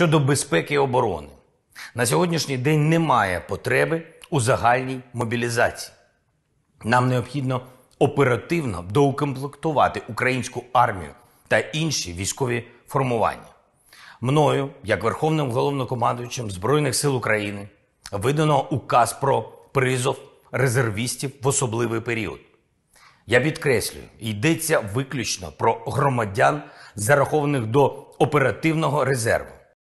щодо безпеки і оборони. На сьогоднішній день немає потреби у загальній мобілізації. Нам необхідно оперативно доукомплектувати українську армію та інші військові формування. Мною, як Верховним головнокомандуючим Збройних сил України, видано указ про призов резервістів в особливий період. Я підкреслюю, йдеться виключно про громадян, зарахованих до оперативного резерву.